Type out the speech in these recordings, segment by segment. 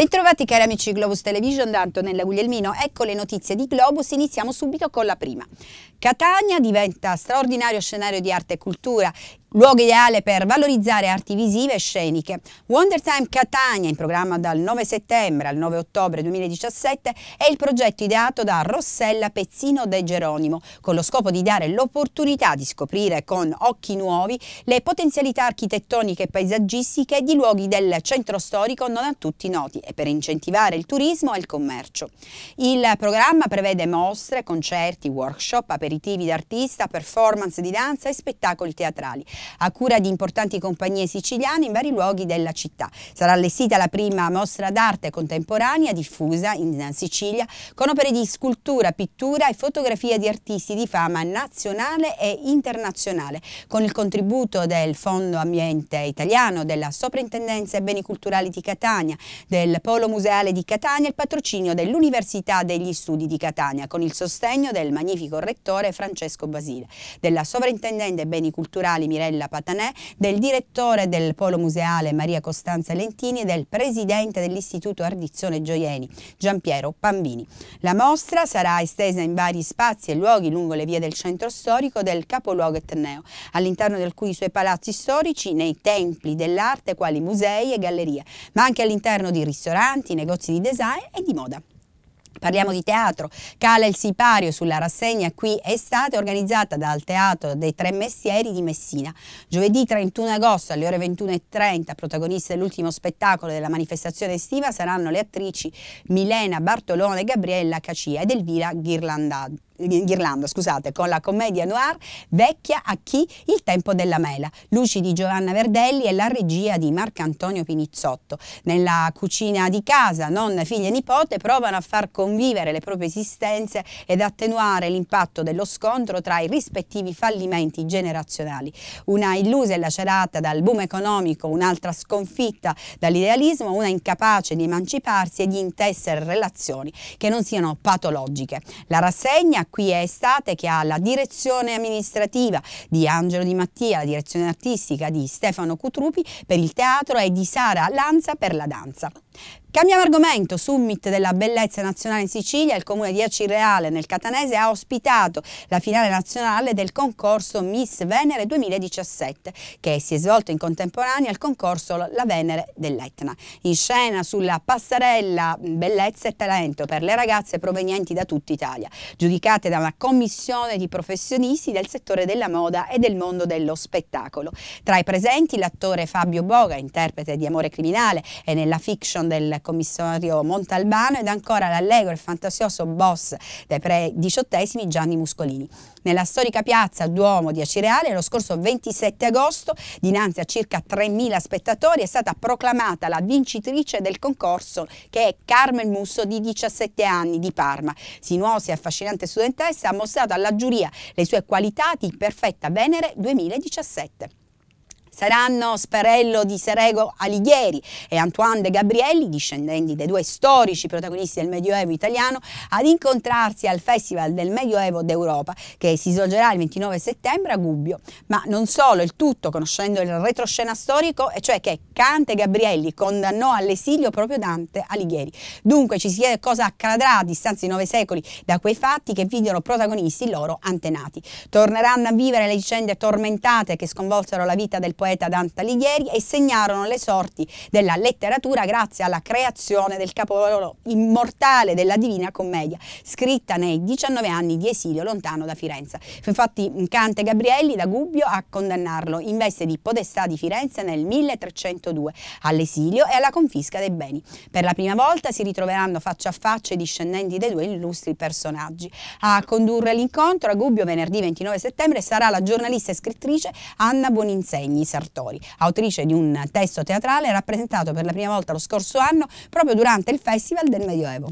Bentrovati cari amici di Globus Television, da Antonella Guglielmino. Ecco le notizie di Globus, iniziamo subito con la prima. Catania diventa straordinario scenario di arte e cultura luogo ideale per valorizzare arti visive e sceniche. Wondertime Catania, in programma dal 9 settembre al 9 ottobre 2017, è il progetto ideato da Rossella Pezzino De Geronimo, con lo scopo di dare l'opportunità di scoprire con occhi nuovi le potenzialità architettoniche e paesaggistiche di luoghi del centro storico non a tutti noti e per incentivare il turismo e il commercio. Il programma prevede mostre, concerti, workshop, aperitivi d'artista, performance di danza e spettacoli teatrali a cura di importanti compagnie siciliane in vari luoghi della città. Sarà allestita la prima mostra d'arte contemporanea diffusa in Sicilia con opere di scultura, pittura e fotografia di artisti di fama nazionale e internazionale, con il contributo del Fondo Ambiente Italiano, della Soprintendenza e Beni Culturali di Catania, del Polo Museale di Catania e il patrocinio dell'Università degli Studi di Catania, con il sostegno del magnifico rettore Francesco Basile, della Sovrintendente Beni Culturali Mirella Antonella Patanè, del direttore del Polo Museale Maria Costanza Lentini e del presidente dell'Istituto Ardizione Gioieni Giampiero Pambini. La mostra sarà estesa in vari spazi e luoghi lungo le vie del centro storico del capoluogo etneo, all'interno del cui i suoi palazzi storici, nei templi dell'arte quali musei e gallerie, ma anche all'interno di ristoranti, negozi di design e di moda. Parliamo di teatro. Cala il sipario sulla rassegna qui estate organizzata dal Teatro dei Tre Mestieri di Messina. Giovedì 31 agosto alle ore 21.30, protagoniste dell'ultimo spettacolo della manifestazione estiva saranno le attrici Milena Bartolone, Gabriella Cacia ed Elvira Ghirlandato. Ghirlanda, scusate, con la commedia noir Vecchia a chi il tempo della mela, luci di Giovanna Verdelli e la regia di Marcantonio Pinizzotto. Nella cucina di casa, nonna, figlia e nipote provano a far convivere le proprie esistenze ed attenuare l'impatto dello scontro tra i rispettivi fallimenti generazionali. Una illusa e lacerata dal boom economico, un'altra sconfitta dall'idealismo, una incapace di emanciparsi e di intessere relazioni che non siano patologiche. La rassegna qui è estate che ha la direzione amministrativa di Angelo Di Mattia, la direzione artistica di Stefano Cutrupi per il teatro e di Sara Lanza per la danza. Cambiamo argomento, summit della bellezza nazionale in Sicilia, il comune di Acireale nel Catanese ha ospitato la finale nazionale del concorso Miss Venere 2017 che si è svolto in contemporanea al concorso La Venere dell'Etna. In scena sulla passarella Bellezza e Talento per le ragazze provenienti da tutta Italia, giudicate da una commissione di professionisti del settore della moda e del mondo dello spettacolo. Tra i presenti l'attore Fabio Boga, interprete di Amore Criminale e nella fiction del commissario Montalbano ed ancora l'allegro e fantasioso boss dei pre-diciottesimi Gianni Muscolini. Nella storica piazza Duomo di Acireale lo scorso 27 agosto, dinanzi a circa 3.000 spettatori, è stata proclamata la vincitrice del concorso che è Carmen Musso di 17 anni di Parma. Sinuosa e affascinante studentessa ha mostrato alla giuria le sue qualità di perfetta Venere 2017. Saranno Sperello di Serego Alighieri e Antoine de Gabrielli, discendenti dei due storici protagonisti del Medioevo italiano, ad incontrarsi al Festival del Medioevo d'Europa che si svolgerà il 29 settembre a Gubbio. Ma non solo, il tutto conoscendo il retroscena storico, e cioè che Cante Gabrielli condannò all'esilio proprio Dante Alighieri. Dunque ci si chiede cosa accadrà a distanza di nove secoli da quei fatti che videro protagonisti i loro antenati. Torneranno a vivere le vicende tormentate che sconvolsero la vita del poeta poeta Dante Alighieri e segnarono le sorti della letteratura grazie alla creazione del capolavoro immortale della Divina Commedia, scritta nei 19 anni di esilio lontano da Firenze. Infatti Cante Gabrielli da Gubbio a condannarlo in veste di podestà di Firenze nel 1302 all'esilio e alla confisca dei beni. Per la prima volta si ritroveranno faccia a faccia i discendenti dei due illustri personaggi. A condurre l'incontro a Gubbio venerdì 29 settembre sarà la giornalista e scrittrice Anna Boninsegni, Sartori, autrice di un testo teatrale rappresentato per la prima volta lo scorso anno proprio durante il Festival del Medioevo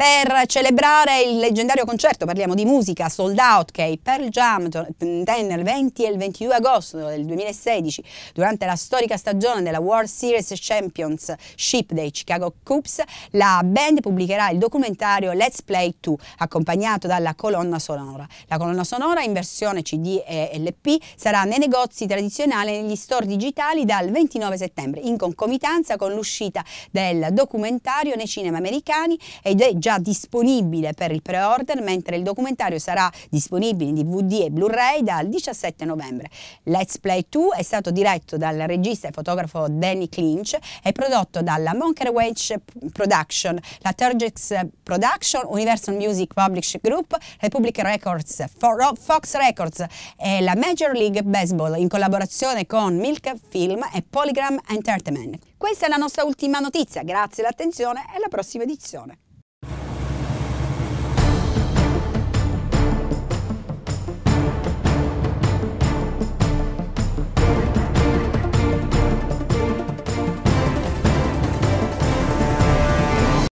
per celebrare il leggendario concerto, parliamo di musica, sold out che Pearl Jam mm, tenne il 20 e il 22 agosto del 2016 durante la storica stagione della World Series Championship dei Chicago Cubs, la band pubblicherà il documentario Let's Play 2 accompagnato dalla colonna sonora. La colonna sonora in versione CD e LP sarà nei negozi tradizionali e negli store digitali dal 29 settembre in concomitanza con l'uscita del documentario nei cinema americani e già già disponibile per il pre-order, mentre il documentario sarà disponibile in DVD e Blu-ray dal 17 novembre. Let's Play 2 è stato diretto dal regista e fotografo Danny Clinch e prodotto dalla Monker Wage Production, la Turgex Production, Universal Music Publishing Group, Republic Records, Fox Records e la Major League Baseball in collaborazione con Milk Film e Polygram Entertainment. Questa è la nostra ultima notizia, grazie dell'attenzione e alla prossima edizione.